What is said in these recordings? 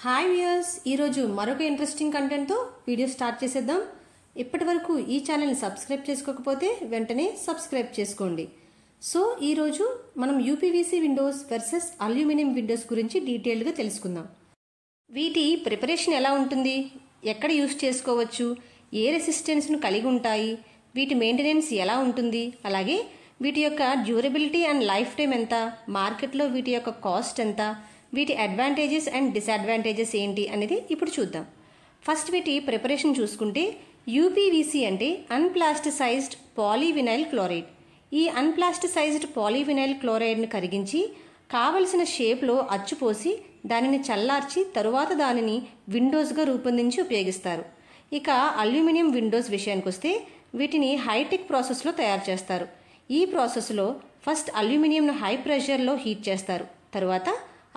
hi viewers ఈరోజు మరొక interesting కంటెంట్తో వీడియో స్టార్ట్ చేసేద్దాం ఇప్పటి వరకు ఈ ఛానల్ని సబ్స్క్రైబ్ చేసుకోకపోతే వెంటనే సబ్స్క్రైబ్ చేసుకోండి సో ఈరోజు మనం UPVC windows versus aluminium windows గురించి డీటెయిల్డ్గా తెలుసుకుందాం వీటి ప్రిపరేషన్ ఎలా ఉంటుంది ఎక్కడ యూస్ చేసుకోవచ్చు ఏ రెసిస్టెన్స్ను కలిగి ఉంటాయి వీటి మెయింటెనెన్స్ ఎలా ఉంటుంది అలాగే వీటి యొక్క డ్యూరబిలిటీ అండ్ లైఫ్ టైం ఎంత మార్కెట్లో వీటి యొక్క కాస్ట్ ఎంత వీటి అడ్వాంటేజెస్ అండ్ డిసడ్వాంటేజెస్ ఏంటి అనేది ఇప్పుడు చూద్దాం ఫస్ట్ వీటి ప్రిపరేషన్ చూసుకుంటే యూపీవీసీ అంటే అన్ప్లాస్టిసైజ్డ్ పాలీవినైల్ క్లోరైడ్ ఈ అన్ప్లాస్టిసైజ్డ్ పాలీవినైల్ క్లోరైడ్ను కరిగించి కావలసిన షేప్లో అచ్చుపోసి దానిని చల్లార్చి తరువాత దానిని విండోస్గా రూపొందించి ఉపయోగిస్తారు ఇక అల్యూమినియం విండోస్ విషయానికి వస్తే వీటిని హైటెక్ ప్రాసెస్లో తయారు చేస్తారు ఈ ప్రాసెస్లో ఫస్ట్ అల్యూమినియంను హై ప్రెషర్లో హీట్ చేస్తారు తరువాత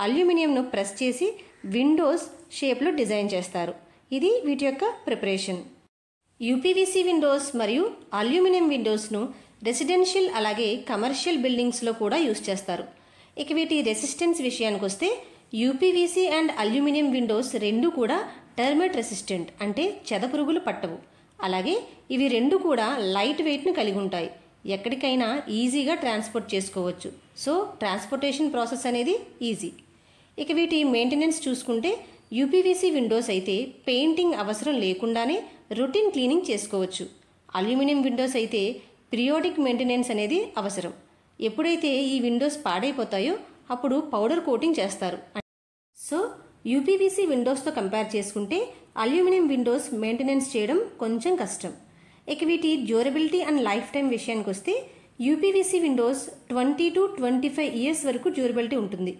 అల్యూమినియంను ప్రెస్ చేసి విండోస్ షేప్లో డిజైన్ చేస్తారు ఇది వీటి యొక్క ప్రిపరేషన్ యూపీవీసీ విండోస్ మరియు అల్యూమినియం విండోస్ను రెసిడెన్షియల్ అలాగే కమర్షియల్ బిల్డింగ్స్లో కూడా యూస్ చేస్తారు ఇక వీటి రెసిస్టెన్స్ విషయానికి వస్తే యూపీవీసీ అండ్ అల్యూమినియం విండోస్ రెండు కూడా టర్మెట్ రెసిస్టెంట్ అంటే చెదపురుగులు పట్టవు అలాగే ఇవి రెండు కూడా లైట్ వెయిట్ను కలిగి ఉంటాయి ఎక్కడికైనా ఈజీగా ట్రాన్స్పోర్ట్ చేసుకోవచ్చు సో ట్రాన్స్పోర్టేషన్ ప్రాసెస్ అనేది ఈజీ ఇక వీటి మెయింటెనెన్స్ చూసుకుంటే యూపీవీసీ విండోస్ అయితే పెయింటింగ్ అవసరం లేకుండానే రొటీన్ క్లీనింగ్ చేసుకోవచ్చు అల్యూమినియం విండోస్ అయితే పిరియోడిక్ మెయింటెనెన్స్ అనేది అవసరం ఎప్పుడైతే ఈ విండోస్ పాడైపోతాయో అప్పుడు పౌడర్ కోటింగ్ చేస్తారు సో యూపీవీసీ విండోస్తో కంపేర్ చేసుకుంటే అల్యూమినియం విండోస్ మెయింటెనెన్స్ చేయడం కొంచెం కష్టం ఇక వీటి డ్యూరబిలిటీ అండ్ లైఫ్ టైం విషయానికి వస్తే UPVC windows twenty to twenty five years వరకు డ్యూరబిలిటీ ఉంటుంది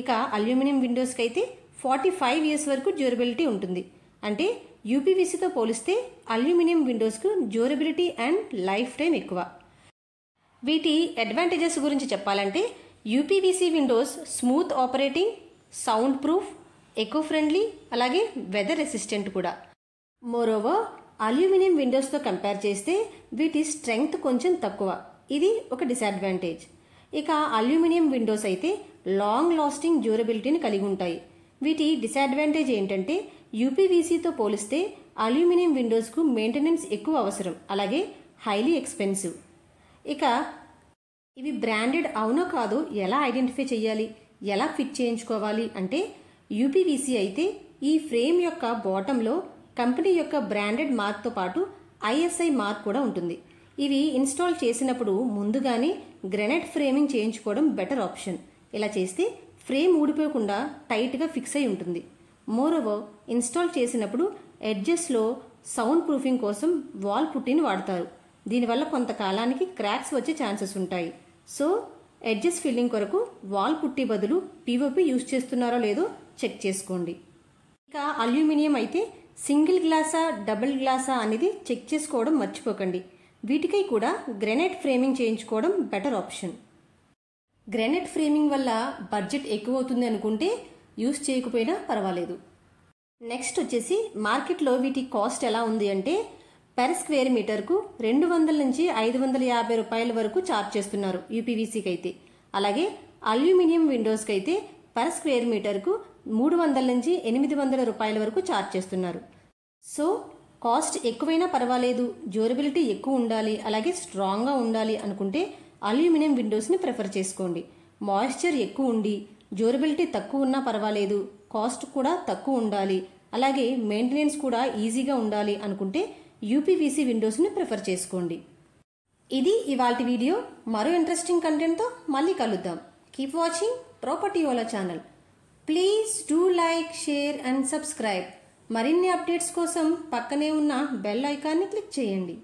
ఇక అల్యూమినియం విండోస్కి అయితే ఫార్టీ ఫైవ్ ఇయర్స్ వరకు డ్యూరబిలిటీ ఉంటుంది అంటే యూపీవీసీతో పోలిస్తే అల్యూమినియం విండోస్కు డ్యూరబిలిటీ అండ్ లైఫ్ టైం ఎక్కువ వీటి అడ్వాంటేజెస్ గురించి చెప్పాలంటే UPVC windows smooth operating soundproof eco friendly అలాగే వెదర్ రెసిస్టెంట్ కూడా మోరోవర్ అల్యూమినియం విండోస్తో కంపేర్ చేస్తే వీటి స్ట్రెంగ్త్ కొంచెం తక్కువ ఇది ఒక డిసడ్వాంటేజ్ ఇక అల్యూమినియం విండోస్ అయితే లాంగ్ లాస్టింగ్ డ్యూరబిలిటీని కలిగి ఉంటాయి వీటి డిసడ్వాంటేజ్ ఏంటంటే యూపీవీసీతో పోలిస్తే అల్యూమినియం విండోస్కు మెయింటెనెన్స్ ఎక్కువ అవసరం అలాగే హైలీ ఎక్స్పెన్సివ్ ఇక ఇవి బ్రాండెడ్ అవునో కాదో ఎలా ఐడెంటిఫై చేయాలి ఎలా ఫిట్ చేయించుకోవాలి అంటే యూపీవీసీ అయితే ఈ ఫ్రేమ్ యొక్క బాటంలో కంపెనీ యొక్క బ్రాండెడ్ మార్క్తో పాటు ఐఎస్ఐ మార్క్ కూడా ఉంటుంది ఇవి ఇన్స్టాల్ చేసినప్పుడు ముందుగానే గ్రెనైట్ ఫ్రేమింగ్ చేయించుకోవడం బెటర్ ఆప్షన్ ఇలా చేస్తే ఫ్రేమ్ ఊడిపోకుండా టైట్గా ఫిక్స్ అయి ఉంటుంది మోరోవర్ ఇన్స్టాల్ చేసినప్పుడు ఎడ్జెస్లో సౌండ్ ప్రూఫింగ్ కోసం వాల్ పుట్టిని వాడతారు దీనివల్ల కొంతకాలానికి క్రాక్స్ వచ్చే ఛాన్సెస్ ఉంటాయి సో ఎడ్జెస్ ఫిల్లింగ్ కొరకు వాల్ పుట్టి బదులు పీఓపీ యూజ్ చేస్తున్నారో లేదో చెక్ చేసుకోండి ఇంకా అల్యూమినియం అయితే సింగిల్ గ్లాసా డబుల్ గ్లాసా అనేది చెక్ చేసుకోవడం మర్చిపోకండి వీటికై కూడా గ్రెనైట్ ఫ్రేమింగ్ చేయించుకోవడం బెటర్ ఆప్షన్ గ్రానైట్ ఫ్రేమింగ్ వల్ల బడ్జెట్ ఎక్కువ అవుతుంది అనుకుంటే యూస్ చేయకపోయినా పర్వాలేదు నెక్స్ట్ వచ్చేసి మార్కెట్లో వీటి కాస్ట్ ఎలా ఉంది అంటే పర్ స్క్వేర్ మీటర్కు రెండు వందల నుంచి ఐదు వందల యాభై రూపాయల వరకు ఛార్జ్ చేస్తున్నారు యూపీవీసీకి అయితే అలాగే అల్యూమినియం విండోస్కి అయితే పర్ స్క్వేర్ మీటర్కు మూడు వందల నుంచి ఎనిమిది వందల రూపాయల వరకు ఛార్జ్ చేస్తున్నారు సో కాస్ట్ ఎక్కువైనా పర్వాలేదు డ్యూరబిలిటీ ఎక్కువ ఉండాలి అలాగే స్ట్రాంగ్గా ఉండాలి అనుకుంటే అల్యూమినియం విండోస్ని ప్రిఫర్ చేసుకోండి మాయిశ్చర్ ఎక్కువ ఉండి డ్యూరబిలిటీ తక్కువ ఉన్నా పర్వాలేదు కాస్ట్ కూడా తక్కువ ఉండాలి అలాగే మెయింటెనెన్స్ కూడా ఈజీగా ఉండాలి అనుకుంటే యూపీవీసీ విండోస్ని ప్రిఫర్ చేసుకోండి ఇది ఇవాల్టి వీడియో మరో ఇంట్రెస్టింగ్ కంటెంట్తో మళ్ళీ కలుద్దాం కీప్ వాచింగ్ ప్రాపర్టీ ఓలా channel please do like share and subscribe మరిన్ని అప్డేట్స్ కోసం పక్కనే ఉన్న బెల్ ఐకాన్ని క్లిక్ చేయండి